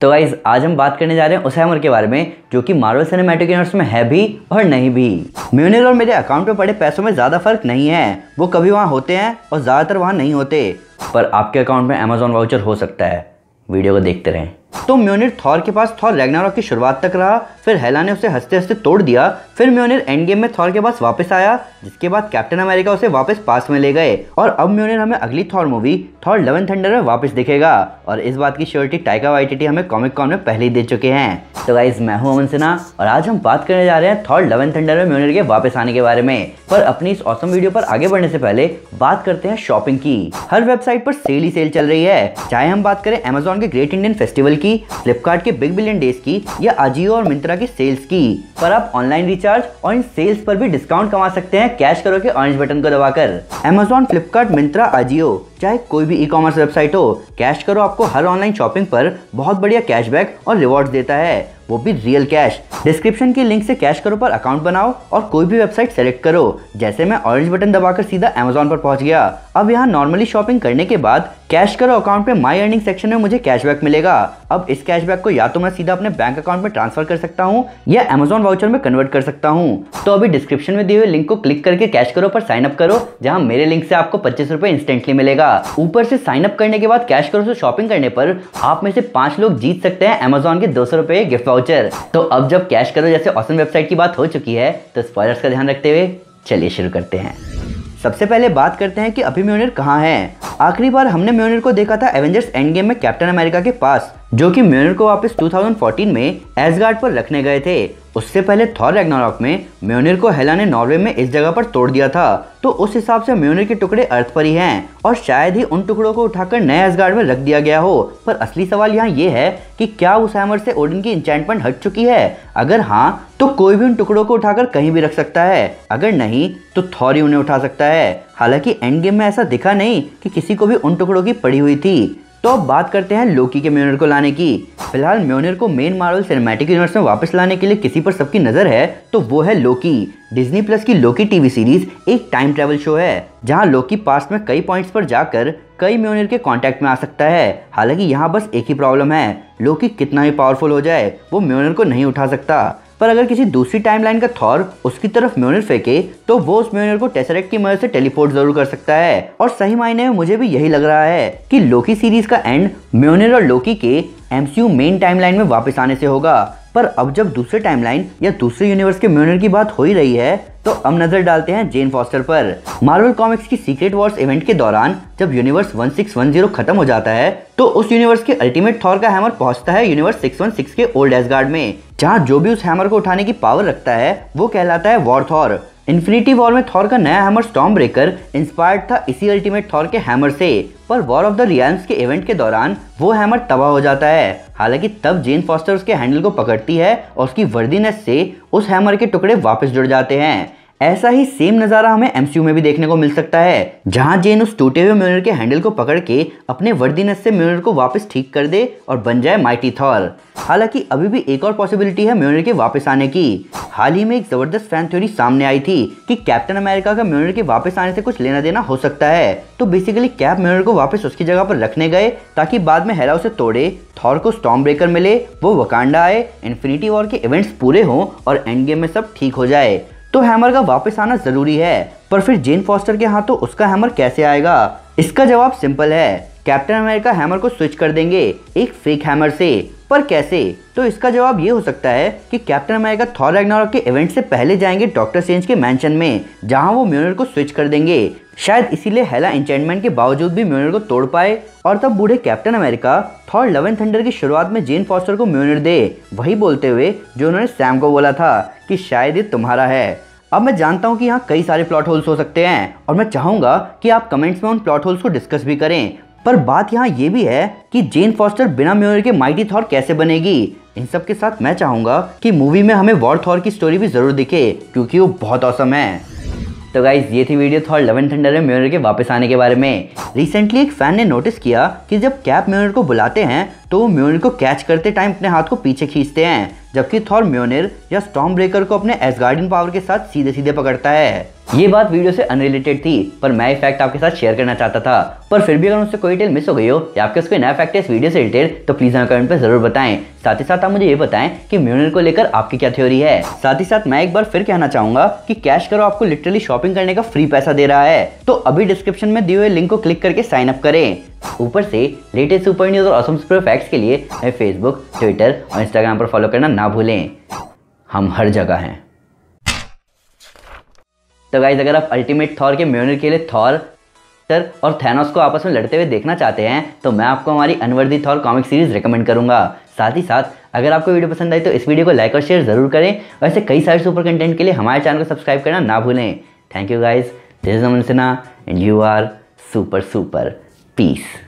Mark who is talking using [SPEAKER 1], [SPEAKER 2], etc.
[SPEAKER 1] तो गाइज आज हम बात करने जा रहे हैं उसमर के बारे में जो कि मार्वल सिनेमेटिक यूनिवर्स में है भी और नहीं भी म्यूनल और मेरे अकाउंट में पड़े पैसों में ज़्यादा फर्क नहीं है वो कभी वहाँ होते हैं और ज़्यादातर वहाँ नहीं होते पर आपके अकाउंट में अमेजोन वाउचर हो सकता है वीडियो को देखते रहें तो म्योनिर थॉर के पास थॉर रेगनारॉक की शुरुआत तक रहा फिर हेला ने उसे हंसते हंसते तोड़ दिया फिर म्योनिर एंड गेम में थॉर के पास वापस आया जिसके बाद कैप्टन अमेरिका उसे वापस पास में ले गए और अब म्योनिर हमें अगली Thor movie Thor love and Thunder में वापस दिखेगा और इस बात की श्योरिटी टाइका वाइटिटी हमें कॉमिक कॉन में पहले ही दे चुके हैं तो गाइज मैं हूँ अमन सिन्हा और आज हम बात करने जा रहे हैं थॉर लेवन थंडर में म्योनिर के वापस आने के बारे में पर अपनी इस औसम वीडियो पर आगे बढ़ने से पहले बात करते हैं शॉपिंग की हर वेबसाइट पर सेल ही सेल चल रही है चाहे हम बात करें अमेजोन के ग्रेट इंडियन फेस्टिवल की की फ्लिपकार्ट के बिग बिलियन डेज की या अजियो और मिंत्रा की सेल्स की पर आप ऑनलाइन रिचार्ज और इन सेल्स पर भी डिस्काउंट कमा सकते हैं कैश करो के ऑरेंज बटन को दबाकर अमेजोन फ्लिपकार्ट मिंत्रा अजियो चाहे कोई भी ई कॉमर्स वेबसाइट हो कैश करो आपको हर ऑनलाइन शॉपिंग पर बहुत बढ़िया कैशबैक और रिवॉर्ड देता है वो भी रियल कैश डिस्क्रिप्शन के लिंक से कैश करो पर अकाउंट बनाओ और कोई भी वेबसाइट सेलेक्ट करो जैसे मैं ऑरेंज बटन दबाकर सीधा अमेजोन पर पहुंच गया अब यहाँ नॉर्मली शॉपिंग करने के बाद कैश करो अकाउंट में माई अर्निंग सेक्शन में मुझे कैशबैक मिलेगा अब इस कैशबैक को या तो मैं सीधा अपने बैंक अकाउंट में ट्रांसफर कर सकता हूँ या अमेजोन वाउचर में कन्वर्ट कर सकता हूँ तो अभी डिस्क्रिप्शन में दिए हुए लिंक को क्लिक करके कैश करो पर साइन अप करो जहाँ मेरे लिंक से आपको पच्चीस रुपए इंस्टेंटली मिलेगा ऊपर से साइन अप करने के बाद कैश करो से शॉपिंग करने पर आप में से पांच लोग जीत सकते हैं अमेजोन के दो सौ रुपए गिफ्ट वाउचर तो अब जब कैश करो जैसे ऑसम वेबसाइट की बात हो चुकी है तो स्पॉयलर्स का ध्यान रखते हुए चलिए शुरू करते हैं सबसे पहले बात करते हैं कि अभी म्यूनियर कहाँ है आखिरी बार हमने म्यूनियर को देखा था एवेंजर्स एंड गेम में कैप्टन अमेरिका के पास जो कि म्यूनर को वापस 2014 में एसगार्ड पर रखने गए थे उससे पहले थॉर रैग्नारॉक में म्यूनर को हेला ने नॉर्वे में इस जगह पर तोड़ दिया था तो उस हिसाब से म्यूनर के टुकड़े अर्थ पर ही हैं और शायद ही उन टुकड़ों को उठाकर नए एसगार्ड में रख दिया गया हो पर असली सवाल यहाँ ये है कि क्या उस हैमर से ओडिन की इंचैंटमेंट हट चुकी है अगर हाँ तो कोई भी उन टुकड़ों को उठाकर कहीं भी रख सकता है अगर नहीं तो थॉर ही उन्हें उठा सकता है हालांकि एंड गेम में ऐसा दिखा नहीं कि किसी को भी उन टुकड़ों की पड़ी हुई थी तो अब बात करते हैं लोकी के म्योनर को लाने की फिलहाल म्योनर को मेन मार्वल सिनेमैटिक यूनिवर्स में वापस लाने के लिए किसी पर सबकी नज़र है तो वो है लोकी डिज्नी प्लस की लोकी टीवी सीरीज एक टाइम ट्रेवल शो है जहां लोकी पास्ट में कई पॉइंट्स पर जाकर कई म्योनर के कांटेक्ट में आ सकता है हालांकि यहां बस एक ही प्रॉब्लम है लोकी कितना भी पावरफुल हो जाए वो म्योनर को नहीं उठा सकता पर अगर किसी दूसरी टाइमलाइन का थॉर उसकी तरफ म्यूनर फेंके तो वो उस म्यूनर को टेसरेक्ट की मदद से टेलीपोर्ट जरूर कर सकता है और सही मायने में मुझे भी यही लग रहा है कि लोकी सीरीज का एंड म्यूनर और लोकी के एमसीयू मेन टाइमलाइन में वापस आने से होगा पर अब जब दूसरे टाइमलाइन या दूसरे यूनिवर्स के म्यूनर की बात हो ही रही है तो अब नजर डालते हैं जेन फॉस्टर पर मार्वल कॉमिक्स की सीक्रेट वॉर्स इवेंट के दौरान जब यूनिवर्स 1610 खत्म हो जाता है तो उस यूनिवर्स के अल्टीमेट थॉर का हैमर पहुंचता है यूनिवर्स 616 के ओल्ड एसगार्ड में जहां जो भी उस हैमर को उठाने की पावर रखता है वो कहलाता है वॉर थॉर इन्फिनिटी वॉर में थॉर का नया हैमर स्टॉम ब्रेकर इंस्पायर्ड था इसी अल्टीमेट थॉर के हैमर से पर वॉर ऑफ द रियल्स के इवेंट के दौरान वो हैमर तबाह हो जाता है हालांकि तब जेन फॉस्टर उसके हैंडल को पकड़ती है और उसकी वर्दीनेस से उस हैमर के टुकड़े वापस जुड़ जाते हैं ऐसा ही सेम नज़ारा हमें एमसीयू में भी देखने को मिल सकता है जहां जेन उस टूटे हुए म्यूनर के हैंडल को पकड़ के अपने वर्दीनेस से म्यूनर को वापस ठीक कर दे और बन जाए माइटी थॉर हालांकि अभी भी एक और पॉसिबिलिटी है म्यूनर के वापस आने की हाल ही में एक ज़बरदस्त फैन थ्योरी सामने आई थी कि कैप्टन अमेरिका का म्यूनर के वापस आने से कुछ लेना देना हो सकता है तो बेसिकली कैप म्यूनर को वापस उसकी जगह पर रखने गए ताकि बाद में हेरा उसे तोड़े थॉर को स्टॉम ब्रेकर मिले वो वकांडा आए इन्फिनिटी वॉर के इवेंट्स पूरे हों और एंड गेम में सब ठीक हो जाए तो हैमर का वापस आना ज़रूरी है पर फिर जेन फॉस्टर के हाथों तो उसका हैमर कैसे आएगा इसका जवाब सिंपल है कैप्टन अमेरिका हैमर को स्विच कर देंगे एक फेक हैमर से पर कैसे तो इसका जवाब ये हो सकता है कि कैप्टन अमेरिका थॉर रैग्नारोक के इवेंट से पहले जाएंगे डॉक्टर सेंज के मैंशन में जहां वो म्यूनर को स्विच कर देंगे शायद इसीलिए हेला एंटेनमेंट के बावजूद भी म्यूनर को तोड़ पाए और तब बूढ़े Captain America Thor Love and Thunder की शुरुआत में जेन फॉस्टर को म्यूनर दे वही बोलते हुए जो उन्होंने सैम को बोला था कि शायद ये तुम्हारा है अब मैं जानता हूँ कि यहाँ कई सारे प्लॉट होल्स हो सकते हैं और मैं चाहूँगा कि आप कमेंट्स में उन प्लॉट होल्स को डिस्कस भी करें पर बात यहाँ ये भी है कि जेन फॉस्टर बिना म्यूनर के माइटी थॉर कैसे बनेगी इन सब के साथ मैं चाहूँगा कि मूवी में हमें वॉर थॉर की स्टोरी भी ज़रूर दिखे क्योंकि वो बहुत औसम है तो गाइज ये थी वीडियो थॉर लेवन थंडर में म्यूनर के वापस आने के बारे में रिसेंटली एक फैन ने नोटिस किया कि जब कैप म्यूनर को बुलाते हैं तो वो म्यूनर को कैच करते टाइम अपने हाथ को पीछे खींचते हैं जबकि थॉर म्यूनर या स्टॉम ब्रेकर को अपने एस गार्डन पावर के साथ सीधे सीधे पकड़ता है ये बात वीडियो से अनरिलेटेड थी पर मैं फैक्ट आपके साथ शेयर करना चाहता था पर फिर भी अगर उससे कोई डिटेल मिस हो गई हो या आपके उसके नया फैक्ट है इस वीडियो से रिलेटेड तो प्लीज़ हमें कमेंट पर जरूर बताएं साथ ही साथ आप मुझे ये बताएं कि म्यूनल को लेकर आपकी क्या थ्योरी है साथ ही साथ मैं एक बार फिर कहना चाहूंगा कि कैश करो आपको लिटरली शॉपिंग करने का फ्री पैसा दे रहा है तो अभी डिस्क्रिप्शन में दिए हुए लिंक को क्लिक करके साइन अप करें ऊपर से लेटेस्ट सुपर न्यूज और असम सुपर फैक्ट्स के लिए फेसबुक ट्विटर और इंस्टाग्राम पर फॉलो करना ना भूलें हम हर जगह हैं तो गाइज अगर आप अल्टीमेट थॉर के म्यूनर के लिए थॉर सर और थैनोस को आपस में लड़ते हुए देखना चाहते हैं तो मैं आपको हमारी unworthy Thor comic series recommend करूंगा साथ ही साथ अगर आपको वीडियो पसंद आई तो इस वीडियो को लाइक और शेयर ज़रूर करें और ऐसे कई सारे सुपर कंटेंट के लिए हमारे चैनल को सब्सक्राइब करना ना भूलें thank you guys this is Aman Sinha and you are super super piece